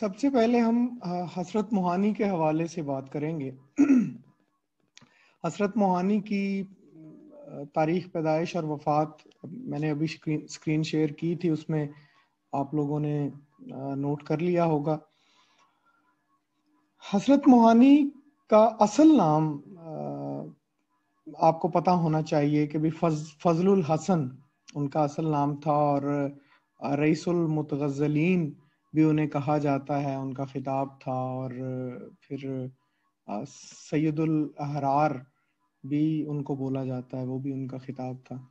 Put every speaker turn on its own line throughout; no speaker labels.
सबसे पहले हम हसरत मोहानी के हवाले से बात करेंगे हसरत मोहानी की तारीख पैदाइश और वफात मैंने अभी स्क्रीन स्क्रीन शेयर की थी उसमें आप लोगों ने नोट कर लिया होगा हसरत मोहानी का असल नाम आपको पता होना चाहिए कि भी फज, फजलुल हसन उनका असल नाम था और रईसुल मुतगजलीन भी उन्हें कहा जाता है उनका खिताब था और फिर सैदुल अहरार भी उनको बोला जाता है वो भी उनका खिताब था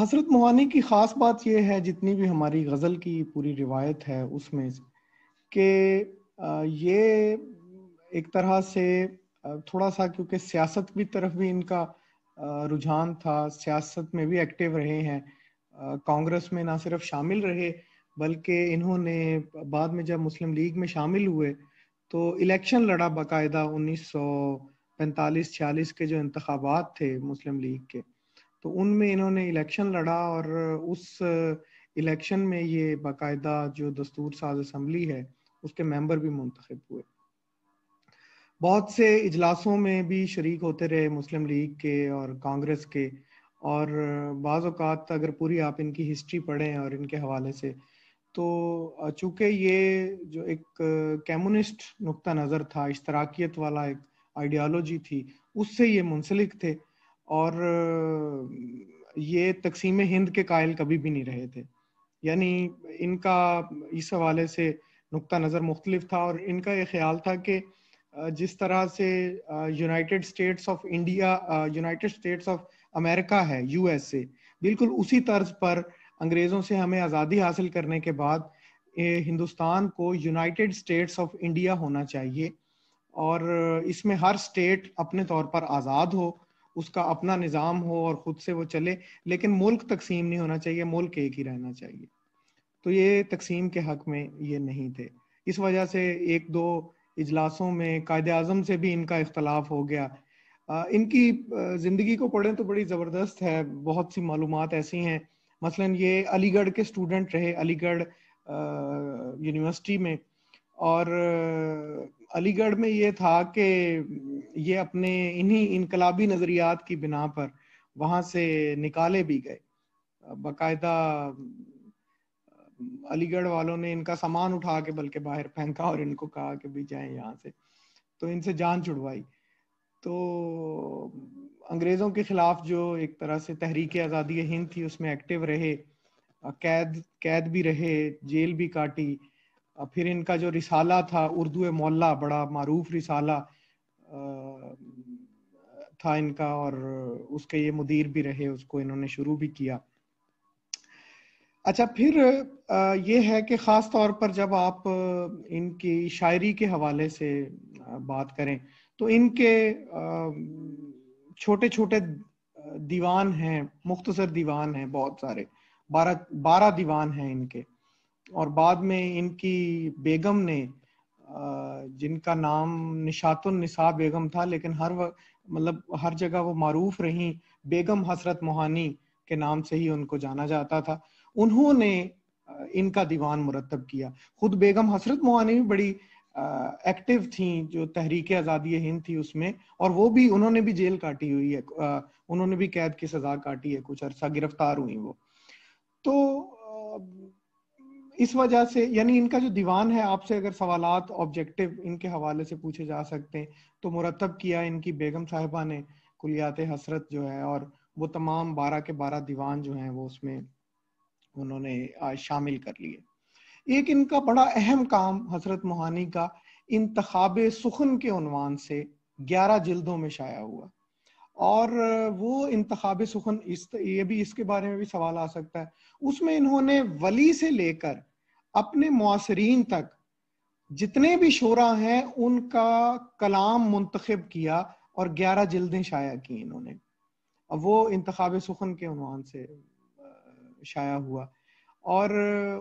हसरत मोहानी की ख़ास बात यह है जितनी भी हमारी गज़ल की पूरी रिवायत है उसमें कि ये एक तरह से थोड़ा सा क्योंकि सियासत की तरफ भी इनका रुझान था सियासत में भी एक्टिव रहे हैं कांग्रेस में ना सिर्फ शामिल रहे बल्कि इन्होंने बाद में जब मुस्लिम लीग में शामिल हुए तो इलेक्शन लड़ा बाकायदा उन्नीस सौ पैंतालीस छियालीस के जो इंतबात थे मुस्लिम लीग के तो उनमें इन्होंने इलेक्शन लड़ा और उस इलेक्शन में ये बाकायदा जो दस्तूर साज असम्बली है उसके मेंबर भी मुंतखब हुए बहुत से इजलासों में भी शरीक होते रहे मुस्लिम लीग के और कांग्रेस के और बाज़ात अगर पूरी आप इनकी हिस्ट्री पढ़ें और इनके हवाले से तो चूंकि ये जो एक कम्युनिस्ट नुकता नज़र था इश्तराकियत वाला एक आइडियालॉजी थी उससे ये मुंसलिक थे और ये तकसीम हिंद के कायल कभी भी नहीं रहे थे यानी इनका इस हवाले से नुकता नज़र मुख्तलिफ था और इनका ये ख्याल था कि जिस तरह से United States of India United States of America है यूएसए बिल्कुल उसी तर्ज पर अंग्रेज़ों से हमें आज़ादी हासिल करने के बाद हिंदुस्तान को यूनाइटेड स्टेट्स ऑफ इंडिया होना चाहिए और इसमें हर स्टेट अपने तौर पर आज़ाद हो उसका अपना निज़ाम हो और ख़ुद से वो चले लेकिन मुल्क तकसीम नहीं होना चाहिए मुल्क एक ही रहना चाहिए तो ये तकसीम के हक में ये नहीं थे इस वजह से एक दो इजलासों में कायदे आजम से भी इनका इख्तलाफ हो गया इनकी ज़िंदगी को पढ़ें तो बड़ी ज़बरदस्त है बहुत सी मालूम ऐसी हैं मसलन ये अलीगढ़ के स्टूडेंट रहे अलीगढ़ यूनिवर्सिटी में और अलीगढ़ में ये था कि ये अपने इन्हीं इनकलाबी नज़रियात की बिना पर वहाँ से निकाले भी गए बाकायदा अलीगढ़ वालों ने इनका सामान उठा के बल्कि बाहर फेंका और इनको कहा कि भी जाएं यहाँ से तो इनसे जान छुड़वाई तो अंग्रेज़ों के खिलाफ जो एक तरह से तहरीक आज़ादी हिंद थी उसमें एक्टिव रहे कैद कैद भी रहे जेल भी काटी फिर इनका जो रिसाला था उर्दू मोल्ला बड़ा मरूफ रिसाला था इनका और उसके ये मुदीर भी रहे उसको इन्होंने शुरू भी किया अच्छा फिर ये है कि ख़ास तौर पर जब आप इनकी शायरी के हवाले से बात करें तो इनके छोटे छोटे दीवान हैं मुख्तसर दीवान हैं बहुत सारे बारह बारह दीवान हैं इनके और बाद में इनकी बेगम ने जिनका नाम निशातुन निसा बेगम था लेकिन हर मतलब हर जगह वो मरूफ रही बेगम हसरत मोहानी के नाम से ही उनको जाना जाता था उन्होंने इनका दीवान मुरतब किया खुद बेगम हसरत मोहानी भी बड़ी एक्टिव थी जो तहरीक आज़ादी हिंद थी उसमें और वो भी उन्होंने भी जेल काटी हुई है आ, उन्होंने भी कैद की सजा काटी है कुछ अरसा गिरफ्तार हुई वो तो इस वजह से यानी इनका जो दीवान है आपसे अगर सवाल ऑब्जेक्टिव इनके हवाले से पूछे जा सकते हैं तो मुरतब किया इनकी बेगम साहिबा ने कुलियात हसरत जो है और वो तमाम बारह के बारह दीवान जो हैं वो उसमें उन्होंने शामिल कर लिए एक इनका बड़ा अहम काम हजरत मोहानी का इंतखाब सुखन के उनवान से ग्यारह जिल्दों में शाया हुआ और वो इंतखाब सुखन इस ये भी इसके बारे में भी सवाल आ सकता है उसमें इन्होंने वली से लेकर अपने मुआसरीन तक जितने भी शोरा हैं उनका कलाम मुंतखब किया और ग्यारह जल्दें शाया की इन्होंने वो इंतखब सुखन के अनवान से शाया हुआ और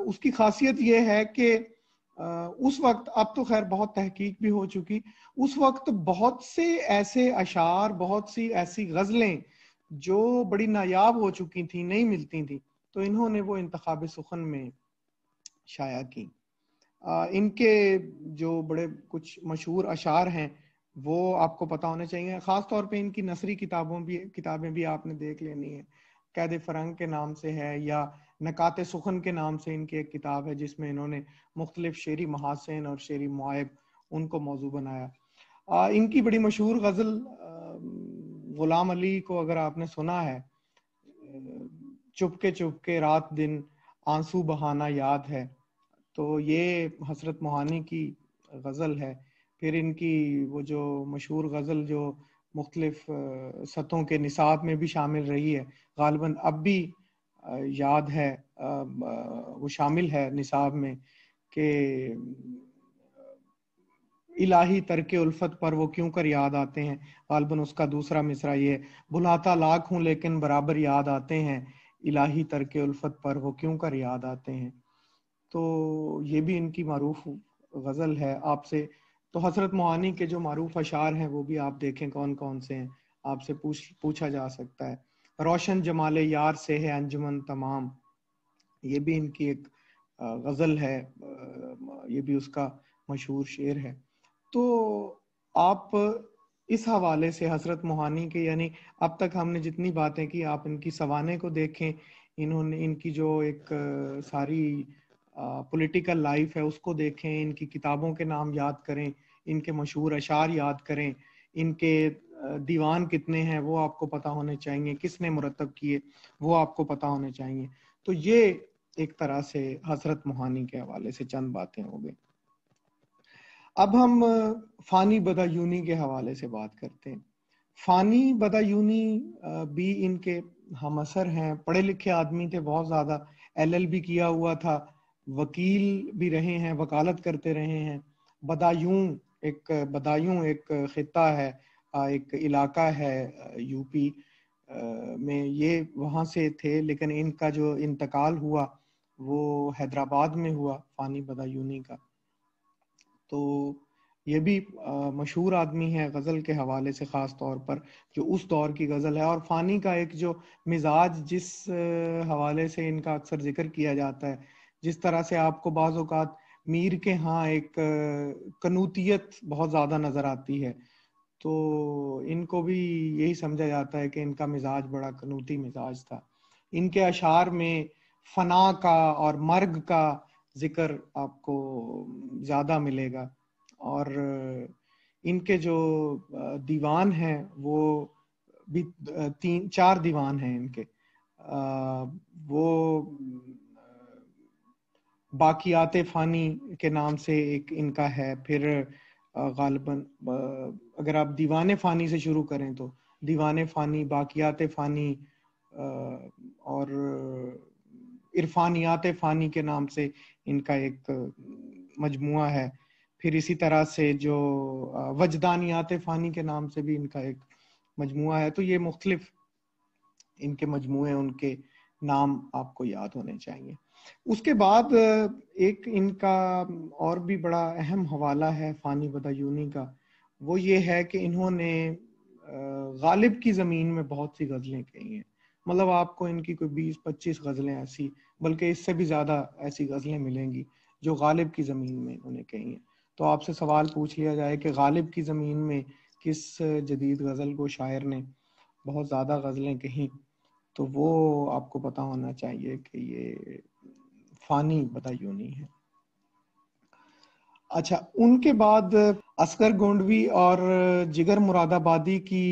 उसकी खासियत यह है कि उस वक्त अब तो खैर बहुत तहकीक भी हो चुकी उस वक्त बहुत से ऐसे अशार बहुत सी ऐसी गजलें जो बड़ी नायाब हो चुकी थी नहीं मिलती थी तो इन्होंने वो इंतखब सुखन में शाया की इनके जो बड़े कुछ मशहूर अशार हैं वो आपको पता होने चाहिए ख़ास तौर पे इनकी नसरी किताबों भी किताबें भी आपने देख लेनी है कैद फरंग के नाम से है या नकात सुखन के नाम से इनकी एक किताब है जिसमें इन्होंने मुख्तलिफ शेरी महासिन और शेरी मुआब उनको मौजू बनाया आ, इनकी बड़ी मशहूर गज़ल ग़ुलाम अली को अगर आपने सुना है चुपके चुपके रात दिन आंसू बहाना याद है तो ये हसरत मोहानी की गज़ल है फिर इनकी वो जो मशहूर गज़ल जो मुख्तलिफ सतों के निसाब में भी शामिल रही है गालबन अब भी याद है वो शामिल है निसाब में कि इलाही तरके उल्फत पर वो क्यों कर याद आते हैं गालबन उसका दूसरा मिसरा ये बुलाता लाख हूं लेकिन बराबर याद आते हैं इलाही तरके उल्फत पर वो क्यों कर याद आते हैं तो ये भी इनकी मरूफ गज़ल है आपसे तो हसरत मोहानी के जो मरूफ अशार हैं वो भी आप देखें कौन कौन से हैं आपसे पूछ पूछा जा सकता है रोशन जमाल यार से है अंजुमन तमाम ये भी इनकी एक गज़ल है ये भी उसका मशहूर शेर है तो आप इस हवाले से हजरत मोहानी के यानी अब तक हमने जितनी बातें की आप इनकी सवाने को देखें इन्होंने इनकी जो एक सारी पॉलिटिकल लाइफ है उसको देखें इनकी किताबों के नाम याद करें इनके मशहूर अशार याद करें इनके दीवान कितने हैं वो आपको पता होने चाहिए किसने मुरतब किए वो आपको पता होने चाहिए तो ये एक तरह से हसरत मोहानी के हवाले से चंद बातें हो गई अब हम फानी बदायूनी के हवाले से बात करते हैं फानी बदायूनी भी इनके हम असर हैं पढ़े लिखे आदमी थे बहुत ज़्यादा एल भी किया हुआ था वकील भी रहे हैं वकालत करते रहे हैं बदायूं एक बदायूं एक खिता है एक इलाका है यूपी में ये वहां से थे लेकिन इनका जो इंतकाल हुआ वो हैदराबाद में हुआ फ़ानी बदायूनी का तो ये भी मशहूर आदमी है गज़ल के हवाले से ख़ास तौर पर जो उस दौर की गज़ल है और फ़ानी का एक जो मिजाज जिस हवाले से इनका अक्सर जिक्र किया जाता है जिस तरह से आपको बाज़ मीर के यहाँ एक कनूतियत बहुत ज़्यादा नज़र आती है तो इनको भी यही समझा जाता है कि इनका मिजाज बड़ा कनूती मिजाज था इनके अशार में फना का और मर्ग का जिक्र आपको ज़्यादा मिलेगा और इनके जो दीवान हैं वो भी तीन चार दीवान हैं इनके वो बाकियात फ़ानी के नाम से एक इनका है फिर गालबन अगर आप दीवान फ़ानी से शुरू करें तो दीवान फ़ानी बाकियात फ़ानी और इरफानियात फ़ानी के नाम से इनका एक मजमु है फिर इसी तरह से जो वजदानियात फ़ानी के नाम से भी इनका एक मजमु है तो ये मुख्तलिफ इनके मजमू उनके नाम आपको याद होने चाहिए उसके बाद एक इनका और भी बड़ा अहम हवाला है फ़ानी बदायूनी का वो ये है कि इन्होंने गालिब की ज़मीन में बहुत सी गज़लें कही हैं मतलब आपको इनकी कोई बीस पच्चीस गज़लें ऐसी बल्कि इससे भी ज़्यादा ऐसी गज़लें मिलेंगी जो गालिब की ज़मीन में उन्होंने कही हैं तो आपसे सवाल पूछ लिया जाए कि गालिब की ज़मीन में किस जदीद गज़ल को शायर ने बहुत ज़्यादा गज़लें कही तो वो आपको पता होना चाहिए कि ये फानी बदायूनी है अच्छा उनके बाद असगर गोंडवी और जिगर मुरादाबादी की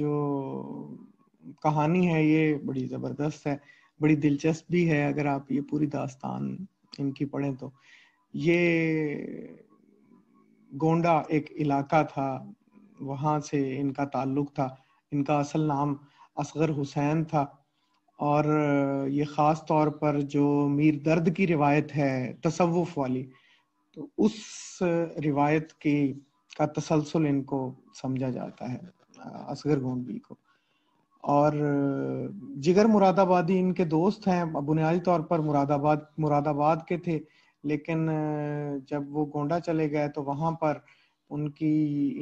जो कहानी है ये बड़ी ज़बरदस्त है बड़ी दिलचस्प भी है अगर आप ये पूरी दास्तान इनकी पढ़ें तो ये गोंडा एक इलाका था वहां से इनका ताल्लुक था इनका असल नाम असगर हुसैन था और ये ख़ास तौर पर जो मीर दर्द की रिवायत है तसवुफ़ वाली तो उस रिवायत की का तसलसल इनको समझा जाता है असगर गोंडवी को और जिगर मुरादाबादी इनके दोस्त हैं बुनियादी तौर पर मुरादाबाद मुरादाबाद के थे लेकिन जब वो गोंडा चले गए तो वहाँ पर उनकी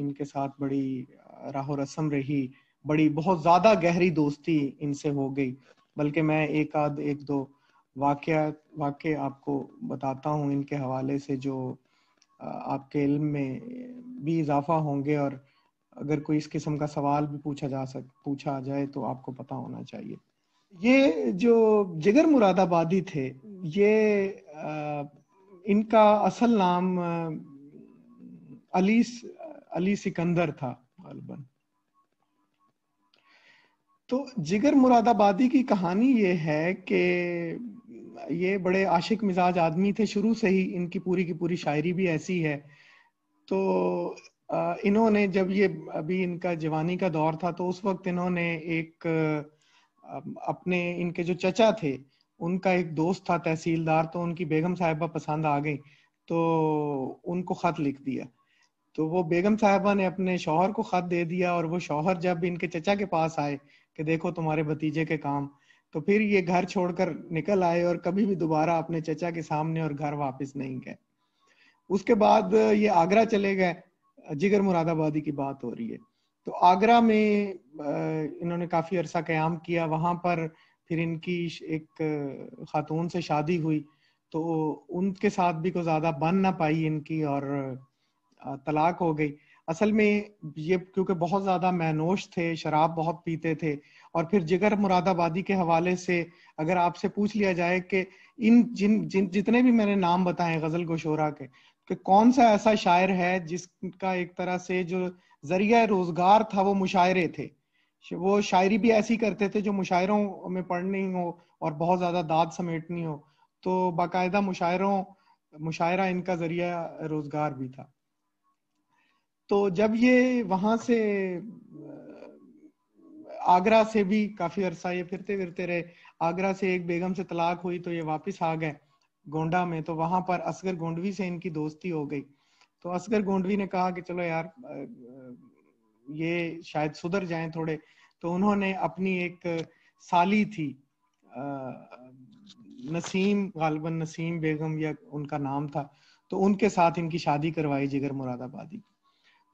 इनके साथ बड़ी राहो रस्म रही बड़ी बहुत ज़्यादा गहरी दोस्ती इनसे हो गई बल्कि मैं एक आध एक दो वाक्य वाक्य आपको बताता हूँ इनके हवाले से जो आपके इल्म में भी इजाफा होंगे और अगर कोई इस किस्म का सवाल भी पूछा जा सक पूछा जाए तो आपको पता होना चाहिए ये जो जिगर मुरादाबादी थे ये आ, इनका असल नाम अली अली सिकंदर था तो जिगर मुरादाबादी की कहानी ये है कि ये बड़े आशिक मिजाज आदमी थे शुरू से ही इनकी पूरी की पूरी शायरी भी ऐसी है तो इन्होंने जब ये अभी इनका जवानी का दौर था तो उस वक्त इन्होंने एक अपने इनके जो चचा थे उनका एक दोस्त था तहसीलदार तो उनकी बेगम साहिबा पसंद आ गई तो उनको खत लिख दिया तो वो बेगम साहिबा ने अपने शोहर को खत दे दिया और वो शोहर जब इनके चचा के पास आए कि देखो तुम्हारे भतीजे के काम तो फिर ये घर छोड़कर निकल आए और कभी भी दोबारा अपने चचा के सामने और घर वापस नहीं गए उसके बाद ये आगरा चले गए जिगर मुरादाबादी की बात हो रही है तो आगरा में इन्होंने काफी अरसा क्याम किया वहां पर फिर इनकी एक खातून से शादी हुई तो उनके साथ भी कोई ज्यादा बन ना पाई इनकी और तलाक हो गई असल में ये क्योंकि बहुत ज़्यादा महनोश थे शराब बहुत पीते थे और फिर जिगर मुरादाबादी के हवाले से अगर आपसे पूछ लिया जाए कि इन जिन जिन जितने भी मैंने नाम बताए गज़ल गोशोरा के कि कौन सा ऐसा शायर है जिसका एक तरह से जो जरिया रोजगार था वो मुशायरे थे वो शायरी भी ऐसी करते थे जो मुशायरों में पढ़नी हो और बहुत ज़्यादा दाद समेटनी हो तो बाकायदा मुशायरों मुशायरा इनका जरिया रोजगार भी था तो जब ये वहां से आगरा से भी काफी अरसा ये फिरते फिरते रहे आगरा से एक बेगम से तलाक हुई तो ये वापस आ गए गोंडा में तो वहां पर असगर गोंडवी से इनकी दोस्ती हो गई तो असगर गोंडवी ने कहा कि चलो यार ये शायद सुधर जाएं थोड़े तो उन्होंने अपनी एक साली थी नसीम गालबन नसीम बेगम या उनका नाम था तो उनके साथ इनकी शादी करवाई जिगर मुरादाबादी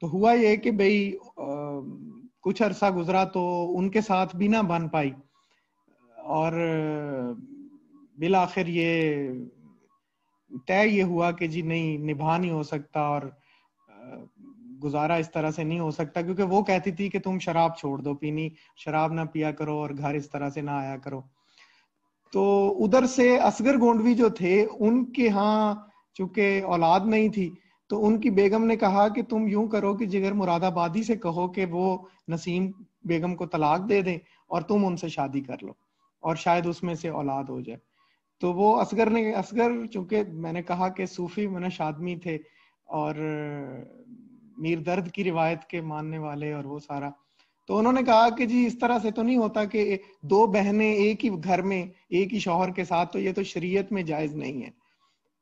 तो हुआ ये कि भाई कुछ अरसा गुजरा तो उनके साथ भी ना बन पाई और बिल आखिर ये तय ये हुआ कि जी नहीं निभा नहीं हो सकता और गुजारा इस तरह से नहीं हो सकता क्योंकि वो कहती थी कि तुम शराब छोड़ दो पीनी शराब ना पिया करो और घर इस तरह से ना आया करो तो उधर से असगर गोंडवी जो थे उनके यहाँ चूंकि औलाद नहीं थी तो उनकी बेगम ने कहा कि तुम यूं करो कि जिगर मुरादाबादी से कहो कि वो नसीम बेगम को तलाक दे दें और तुम उनसे शादी कर लो और शायद उसमें से औलाद हो जाए तो वो असगर ने असगर चूंकि मैंने कहा कि सूफी मनश आदमी थे और मीर दर्द की रिवायत के मानने वाले और वो सारा तो उन्होंने कहा कि जी इस तरह से तो नहीं होता कि दो बहनें एक ही घर में एक ही शोहर के साथ तो ये तो शरीयत में जायज नहीं है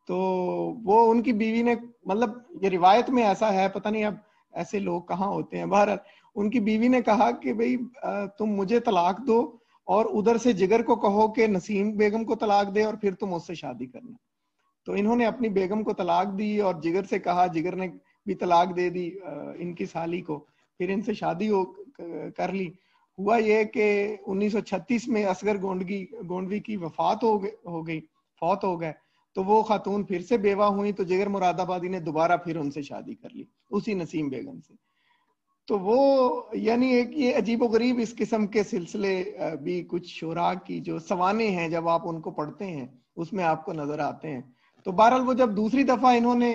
तो वो उनकी बीवी ने मतलब ये रिवायत में ऐसा है पता नहीं अब ऐसे लोग कहाँ होते हैं बहर उनकी बीवी ने कहा कि भाई तुम मुझे तलाक दो और उधर से जिगर को कहो कि नसीम बेगम को तलाक दे और फिर तुम उससे शादी करना तो इन्होंने अपनी बेगम को तलाक दी और जिगर से कहा जिगर ने भी तलाक दे दी इनकी साली को फिर इनसे शादी हो कर ली हुआ ये कि 1936 में असगर गोंडगी गोंडवी की वफात हो गई हो गई फौत हो गए तो वो खातून फिर से बेवा हुई तो जिगर मुरादाबादी ने दोबारा फिर उनसे शादी कर ली उसी नसीम बेगम से तो वो यानी एक ये अजीब गरीब इस किस्म के सिलसिले भी कुछ शोरा की जो सवाने हैं जब आप उनको पढ़ते हैं उसमें आपको नजर आते हैं तो बहरहाल वो जब दूसरी दफा इन्होंने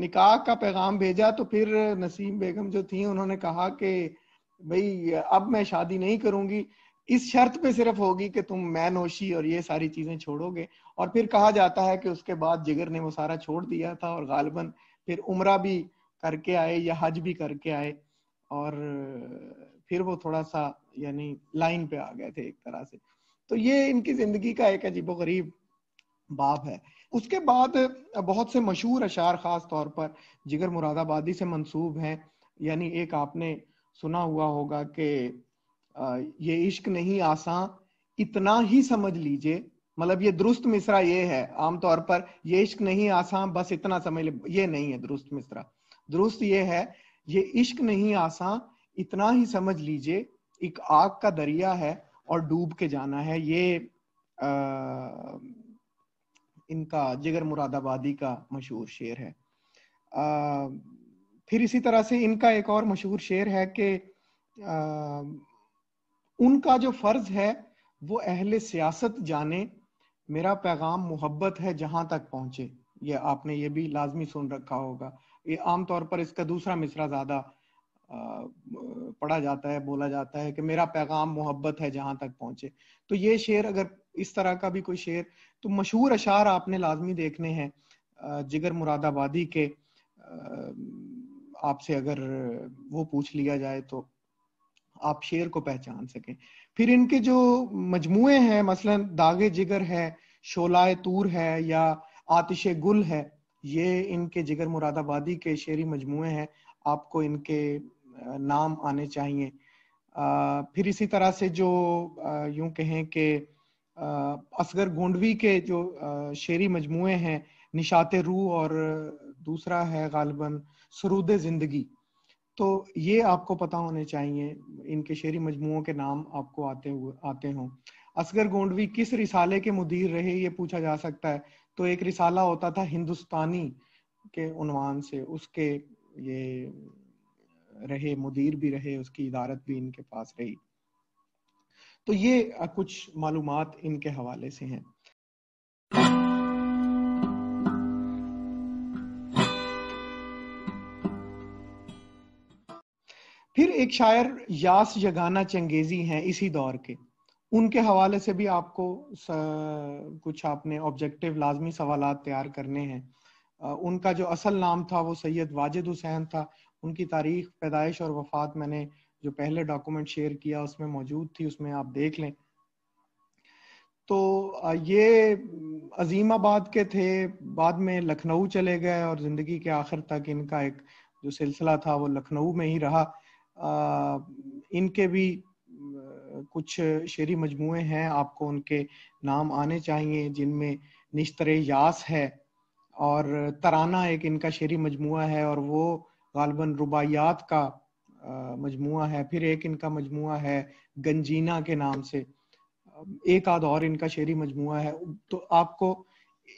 निकाह का पैगाम भेजा तो फिर नसीम बेगम जो थी उन्होंने कहा कि भाई अब मैं शादी नहीं करूंगी इस शर्त पे सिर्फ होगी कि तुम मैं नोशी और ये सारी चीजें छोड़ोगे और फिर कहा जाता है कि उसके बाद जिगर ने वो सारा छोड़ दिया था और गालबन फिर उम्र भी करके आए या हज भी करके आए और फिर वो थोड़ा सा यानी लाइन पे आ गए थे एक तरह से तो ये इनकी जिंदगी का एक गरीब बाब है उसके बाद बहुत से मशहूर अशार खास तौर पर जिगर मुरादाबादी से मंसूब हैं यानी एक आपने सुना हुआ होगा कि ये इश्क नहीं आसा इतना ही समझ लीजिए मतलब ये दुरुस्त मिश्रा ये है आमतौर पर ये इश्क नहीं आसा बस इतना समझ ले ये नहीं है दुरुस्त मिश्रा दुरुस्त ये है ये इश्क नहीं आसा इतना ही समझ लीजिए एक आग का दरिया है और डूब के जाना है ये आ, इनका जिगर मुरादाबादी का मशहूर शेर है आ, फिर इसी तरह से इनका एक और मशहूर शेर है कि उनका जो फर्ज है वो अहल सियासत जाने मेरा पैगाम मोहब्बत है जहां तक पहुंचे ये आपने ये भी लाजमी सुन रखा होगा ये आमतौर पर इसका दूसरा मिसरा ज्यादा पढ़ा जाता है बोला जाता है कि मेरा पैगाम मोहब्बत है जहां तक पहुंचे तो ये शेर अगर इस तरह का भी कोई शेर तो मशहूर अशार आपने लाजमी देखने हैं जिगर मुरादाबादी के आपसे अगर वो पूछ लिया जाए तो आप शेर को पहचान सकें फिर इनके जो मजमुए हैं मसलन दागे जिगर है शोलाए तूर है या आतिश गुल है ये इनके जिगर मुरादाबादी के शेरी मजमुए हैं आपको इनके नाम आने चाहिए आ, फिर इसी तरह से जो यूं कहें कि असगर गोंडवी के जो आ, शेरी मजमुए हैं निशात रूह और दूसरा है गालबन सरूद ज़िंदगी तो ये आपको पता होने चाहिए इनके शेरी मजमुओं के नाम आपको आते हुए आते हों असगर गोंडवी किस रिसाले के मुदीर रहे ये पूछा जा सकता है तो एक रिसाला होता था हिंदुस्तानी के उनवान से उसके ये रहे मुदीर भी रहे उसकी इदारत भी इनके पास रही तो ये कुछ मालूमात इनके हवाले से हैं एक शायर यास जगाना चंगेजी हैं इसी दौर के उनके हवाले से भी आपको कुछ आपने ऑब्जेक्टिव लाजमी सवाल तैयार करने हैं उनका जो असल नाम था वो सैयद वाजिद हुसैन था उनकी तारीख पैदाइश और वफात मैंने जो पहले डॉक्यूमेंट शेयर किया उसमें मौजूद थी उसमें आप देख लें तो ये अजीमाबाद के थे बाद में लखनऊ चले गए और ज़िंदगी के आखिर तक इनका एक जो सिलसिला था वो लखनऊ में ही रहा इनके भी कुछ शेरी मजमु हैं आपको उनके नाम आने चाहिए जिनमें निश्तर यास है और तराना एक इनका शेरी मजमु है और वो गालबन रुबायात का मजमु है फिर एक इनका मजमु है गंजीना के नाम से एक आध और इनका शेरी मजमु है तो आपको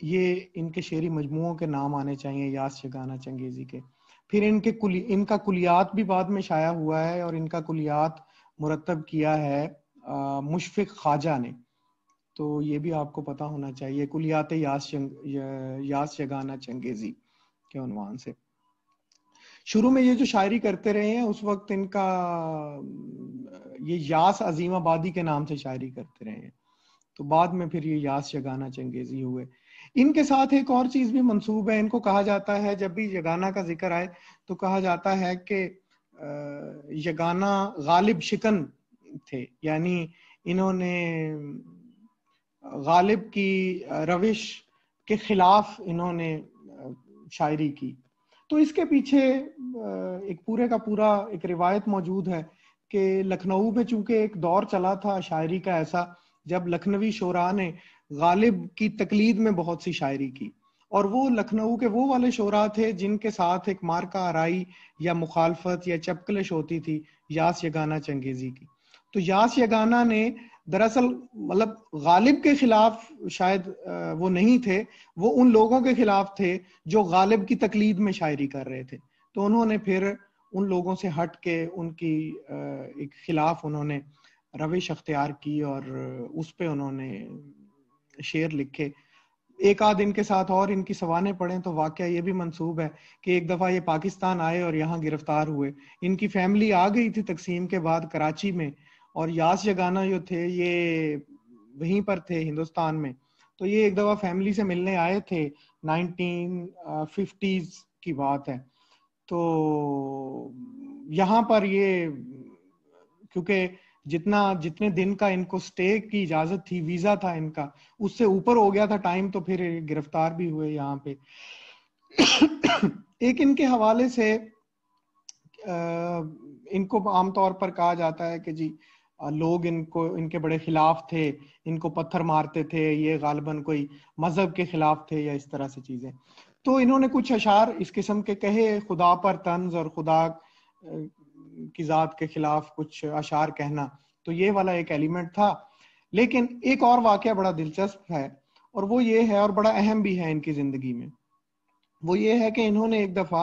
ये इनके शेरी मजमुओं के नाम आने चाहिए यास शगाना चंगेजी के फिर इनके कुल इनका कुलियात भी बाद में शाया हुआ है और इनका कुलियात मुरतब किया है मुशफिक ख्वाजा ने तो ये भी आपको पता होना चाहिए कुलियात यास यास जगाना चंगेजी के उनवान से शुरू में ये जो शायरी करते रहे हैं उस वक्त इनका ये यास अजीमाबादी के नाम से शायरी करते रहे हैं तो बाद में फिर ये यास जगाना चंगेजी हुए इनके साथ एक और चीज भी मंसूब है इनको कहा जाता है जब भी यगाना का जिक्र आए तो कहा जाता है कि यगाना गालिब शिकन थे यानी इन्होंने गालिब की रविश के खिलाफ इन्होंने शायरी की तो इसके पीछे एक पूरे का पूरा एक रिवायत मौजूद है कि लखनऊ में चूंकि एक दौर चला था शायरी का ऐसा जब लखनवी शोरा ने गालिब की तकलीद में बहुत सी शायरी की और वो लखनऊ के वो वाले शोरा थे जिनके साथ एक मार्का आरई या मुखालफत या चपकलश होती थी यास यगाना चंगेजी की तो यास यगाना ने दरअसल मतलब गालिब के खिलाफ शायद वो नहीं थे वो उन लोगों के खिलाफ थे जो गालिब की तकलीद में शायरी कर रहे थे तो उन्होंने फिर उन लोगों से हट के उनकी एक खिलाफ उन्होंने रविश अख्तियार की और उस पर उन्होंने शेर लिखे एक आध इनके साथ और इनकी सवाने पड़े तो वाक्य ये भी मंसूब है कि एक दफ़ा ये पाकिस्तान आए और यहाँ गिरफ्तार हुए इनकी फैमिली आ गई थी तकसीम के बाद कराची में और यास जगाना जो थे ये वहीं पर थे हिंदुस्तान में तो ये एक दफ़ा फैमिली से मिलने आए थे नाइनटीन फिफ्टीज़ की बात है तो यहाँ पर ये क्योंकि जितना जितने दिन का इनको स्टे की इजाजत थी वीजा था इनका उससे ऊपर हो गया था टाइम तो फिर गिरफ्तार भी हुए यहाँ पे एक इनके हवाले से इनको आमतौर पर कहा जाता है कि जी लोग इनको इनके बड़े खिलाफ थे इनको पत्थर मारते थे ये गालबन कोई मजहब के खिलाफ थे या इस तरह से चीजें तो इन्होंने कुछ अशार इस किस्म के कहे खुदा पर तंज और खुदा की ज़ात के खिलाफ कुछ अशार कहना तो ये वाला एक एलिमेंट था लेकिन एक और वाक्य बड़ा दिलचस्प है और वो ये है और बड़ा अहम भी है इनकी ज़िंदगी में वो ये है कि इन्होंने एक दफ़ा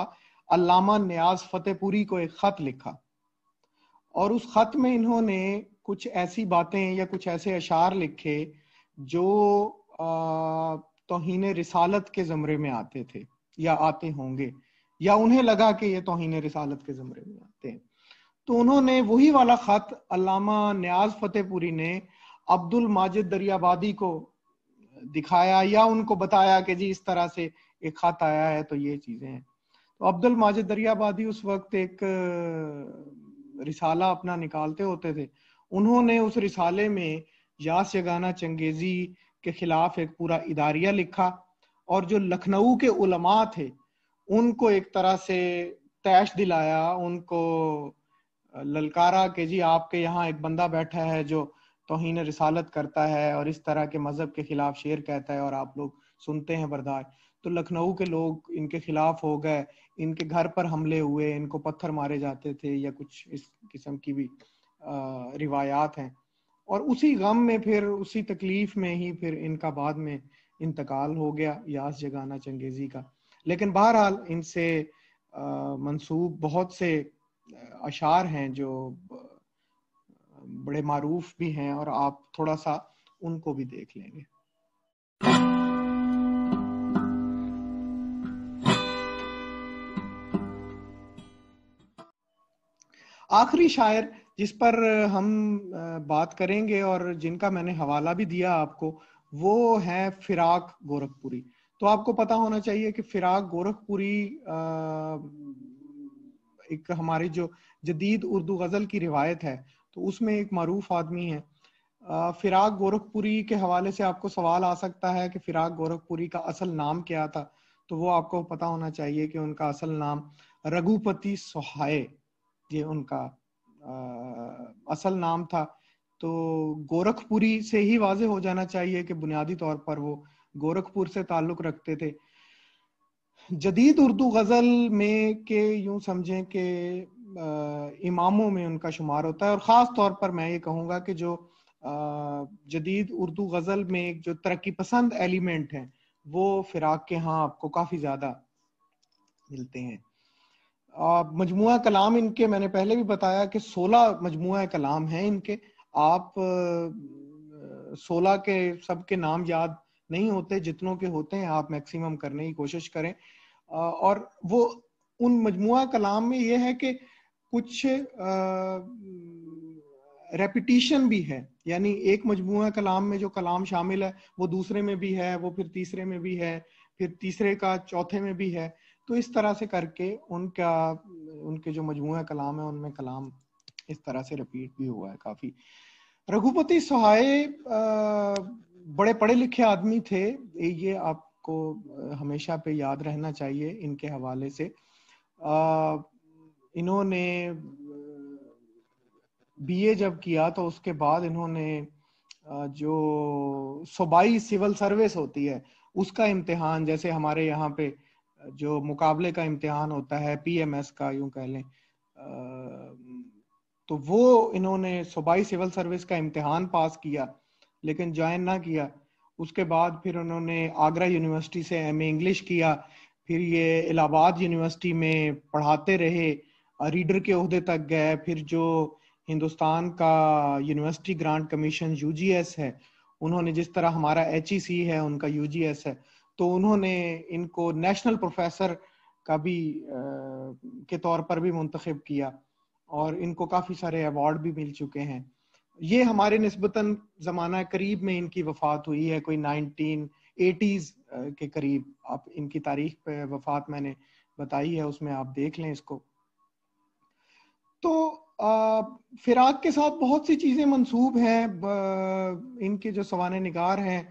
अल्लामा न्याज फतेहपुरी को एक ख़त लिखा और उस ख़त में इन्होंने कुछ ऐसी बातें या कुछ ऐसे अशार लिखे जो तोहन रिसालत के ज़मरे में आते थे या आते होंगे या उन्हें लगा कि ये तोहन रिसालत के ज़मरे में आते हैं तो उन्होंने वही वाला खत अलामा न्याज फतेहपुरी ने अब्दुल माजिद दरियाबादी को दिखाया या उनको बताया कि जी इस तरह से एक खत आया है तो ये चीजें हैं तो अब्दुल माजिद दरियाबादी उस वक्त एक रिसाला अपना निकालते होते थे उन्होंने उस रिसाले में यास यगाना चंगेजी के खिलाफ एक पूरा इदारिया लिखा और जो लखनऊ के उलमा थे उनको एक तरह से तैश दिलाया उनको ललकारा के जी आपके यहाँ एक बंदा बैठा है जो तोहन रिसालत करता है और इस तरह के मजहब के खिलाफ शेर कहता है और आप लोग सुनते हैं बर्दाश्त तो लखनऊ के लोग इनके खिलाफ हो गए इनके घर पर हमले हुए इनको पत्थर मारे जाते थे या कुछ इस किस्म की भी अः रिवायात है और उसी गम में फिर उसी तकलीफ में ही फिर इनका बाद में इंतकाल हो गया यास जगाना चंगेजी का लेकिन बहरहाल इनसे मंसूब बहुत से अशार हैं जो बड़े मारूफ भी हैं और आप थोड़ा सा उनको भी देख लेंगे आखिरी शायर जिस पर हम बात करेंगे और जिनका मैंने हवाला भी दिया आपको वो है फिराक गोरखपुरी तो आपको पता होना चाहिए कि फिराक गोरखपुरी एक हमारी जो जदीद उर्दू गज़ल की रिवायत है तो उसमें एक मरूफ आदमी है फिराक गोरखपुरी के हवाले से आपको सवाल आ सकता है कि फिराक गोरखपुरी का असल नाम क्या था तो वो आपको पता होना चाहिए कि उनका असल नाम रघुपति सोहाय ये उनका आ, असल नाम था तो गोरखपुरी से ही वाजे हो जाना चाहिए कि बुनियादी तौर पर वो गोरखपुर से ताल्लुक़ रखते थे जदीद उर्दू गज़ल में के यूं समझें कि इमामों में उनका शुमार होता है और ख़ास तौर पर मैं ये कहूँगा कि जो जदीद उर्दू गज़ल में जो तरक्की पसंद एलिमेंट हैं वो फिराक के यहाँ आपको काफ़ी ज़्यादा मिलते हैं मजमु कलाम इनके मैंने पहले भी बताया कि सोलह मजमु कलाम हैं इनके आप सोलह के सबके नाम याद नहीं होते जितनों के होते हैं आप मैक्सिमम करने की कोशिश करें और वो उन मजमुआ कलाम में ये है कि कुछ रेपिटिशन भी है यानी एक मजमु कलाम में जो कलाम शामिल है वो दूसरे में भी है वो फिर तीसरे में भी है फिर तीसरे का चौथे में भी है तो इस तरह से करके उनका उनके जो मजमु कलाम है उनमें कलाम इस तरह से रिपीट भी हुआ है काफी रघुपति सहाय बड़े पढ़े लिखे आदमी थे ये आप आपको हमेशा पे याद रहना चाहिए इनके हवाले से आ, इन्होंने बीए जब किया तो उसके बाद इन्होंने जो सूबाई सिविल सर्विस होती है उसका इम्तिहान जैसे हमारे यहाँ पे जो मुकाबले का इम्तिहान होता है पीएमएस का यूं कह लें तो वो इन्होंने सूबाई सिविल सर्विस का इम्तिहान पास किया लेकिन ज्वाइन ना किया उसके बाद फिर उन्होंने आगरा यूनिवर्सिटी से एम इंग्लिश किया फिर ये इलाहाबाद यूनिवर्सिटी में पढ़ाते रहे रीडर के अहदे तक गए फिर जो हिंदुस्तान का यूनिवर्सिटी ग्रांट कमीशन यू है उन्होंने जिस तरह हमारा एच e है उनका यू है तो उन्होंने इनको नेशनल प्रोफेसर का भी आ, के तौर पर भी मुंतखब किया और इनको काफ़ी सारे अवार्ड भी मिल चुके हैं ये हमारे नस्बता ज़माना करीब में इनकी वफात हुई है कोई नाइनटीन एटीज़ के करीब आप इनकी तारीख पे वफात मैंने बताई है उसमें आप देख लें इसको तो फिराक के साथ बहुत सी चीज़ें मंसूब हैं इनके जो सवान निगार हैं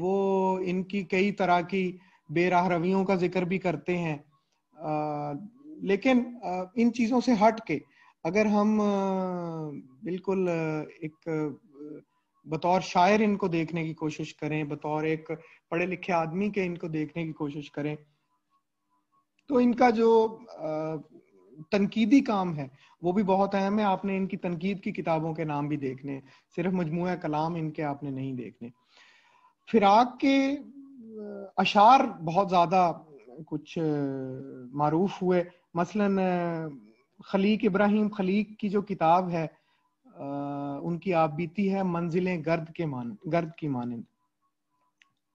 वो इनकी कई तरह की बेराह रवियों का जिक्र भी करते हैं आ, लेकिन आ, इन चीज़ों से हट के अगर हम बिल्कुल एक बतौर शायर इनको देखने की कोशिश करें बतौर एक पढ़े लिखे आदमी के इनको देखने की कोशिश करें तो इनका जो तनकीदी काम है वो भी बहुत अहम है आपने इनकी तनकीद की किताबों के नाम भी देखने सिर्फ मजमू कलाम इनके आपने नहीं देखने फिराक के अशार बहुत ज़्यादा कुछ मरूफ हुए मसलन खलीक इब्राहिम खलीक की जो किताब है आ, उनकी आप बीती है मंजिलें गर्द के मान गर्द की मानंद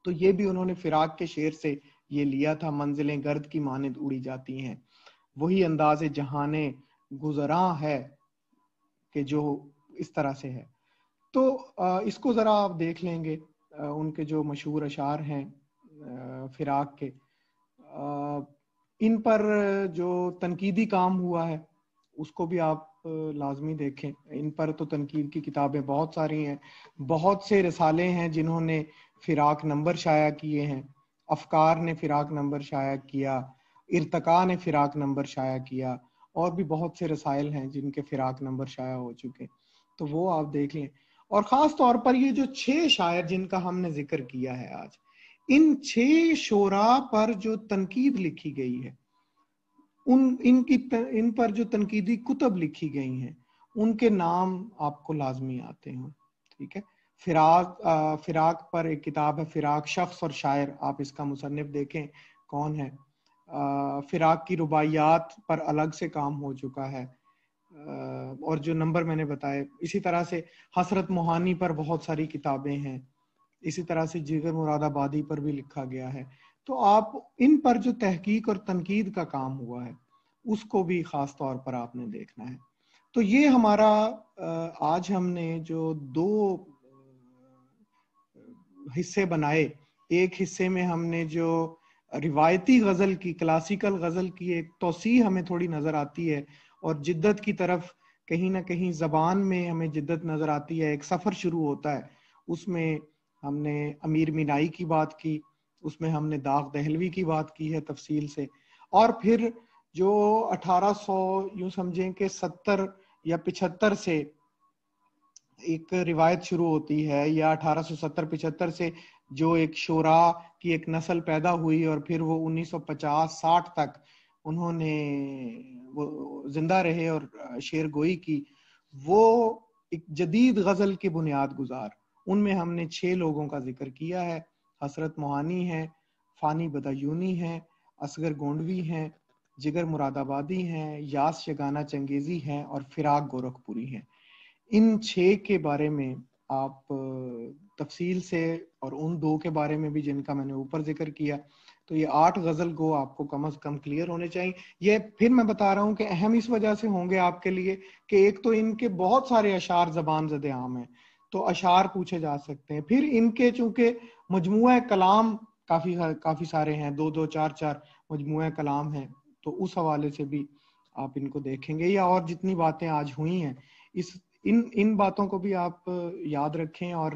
तो ये भी उन्होंने फिराक के शेर से ये लिया था मंजिलें गर्द की मानंद उड़ी जाती हैं वही अंदाज जहाने गुजरा है कि जो इस तरह से है तो इसको ज़रा आप देख लेंगे उनके जो मशहूर अशार हैं फिराक के इन पर जो तनकीदी काम हुआ है उसको भी आप लाजमी देखें इन पर तो तनकीद की किताबें बहुत सारी हैं बहुत से रसाले हैं जिन्होंने फिराक नंबर शाया किए हैं अफकार ने फिराक नंबर शाया किया इरतका ने फिराक नंबर शाया किया और भी बहुत से रसायल हैं जिनके फिराक नंबर शाया हो चुके तो वो आप देख लें और ख़ास तौर पर ये जो छह शायर जिनका हमने जिक्र किया है आज इन छह शोरा पर जो तनकीद लिखी गई है उन इनकी इन पर जो तनकीदी कुतब लिखी गई हैं उनके नाम आपको लाजमी आते हों ठीक है फिराक आ, फिराक पर एक किताब है फिराक शख्स और शायर आप इसका मुसनफ देखें कौन है आ, फिराक की रुबायात पर अलग से काम हो चुका है आ, और जो नंबर मैंने बताए इसी तरह से हसरत मोहानी पर बहुत सारी किताबें हैं इसी तरह से जिगर मुरादाबादी पर भी लिखा गया है तो आप इन पर जो तहकीक और तनकीद का काम हुआ है उसको भी ख़ास तौर पर आपने देखना है तो ये हमारा आज हमने जो दो हिस्से बनाए एक हिस्से में हमने जो रिवायती गज़ल की क्लासिकल गज़ल की एक तोसी हमें थोड़ी नज़र आती है और जिद्दत की तरफ कहीं ना कहीं ज़बान में हमें जिद्दत नज़र आती है एक सफ़र शुरू होता है उसमें हमने अमीर मीनाई की बात की उसमें हमने दाग दहलवी की बात की है तफसील से और फिर जो 1800 यूं समझें कि 70 या पिछहत्तर से एक रिवायत शुरू होती है या 1870 75 से जो एक शोरा की एक नस्ल पैदा हुई और फिर वो 1950 60 तक उन्होंने वो जिंदा रहे और शेर गोई की वो एक जदीद गजल की बुनियाद गुजार उनमें हमने छह लोगों का जिक्र किया है हसरत मोहानी हैं फ़ानी बदायूनी हैं असगर गोंडवी हैं जिगर मुरादाबादी हैं यास शगाना चंगेज़ी हैं और फिराक गोरखपुरी हैं इन छः के बारे में आप तफसील से और उन दो के बारे में भी जिनका मैंने ऊपर जिक्र किया तो ये आठ गज़ल को आपको कम अज कम क्लियर होने चाहिए ये फिर मैं बता रहा हूँ कि अहम इस वजह से होंगे आपके लिए कि एक तो इनके बहुत सारे अशार जबान जद आम हैं तो अशार पूछे जा सकते हैं फिर इनके चूंकि मजमु कलाम काफी काफी सारे हैं दो दो चार चार मजमु कलाम हैं तो उस हवाले से भी आप इनको देखेंगे या और जितनी बातें आज हुई हैं इस इन इन बातों को भी आप याद रखें और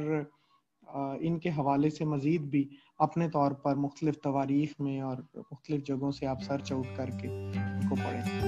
इनके हवाले से मज़ीद भी अपने तौर पर मुख्तलिफ तवारीख में और मुख्तलिफ जगहों से आप सर्च आउट करके इनको पढ़ें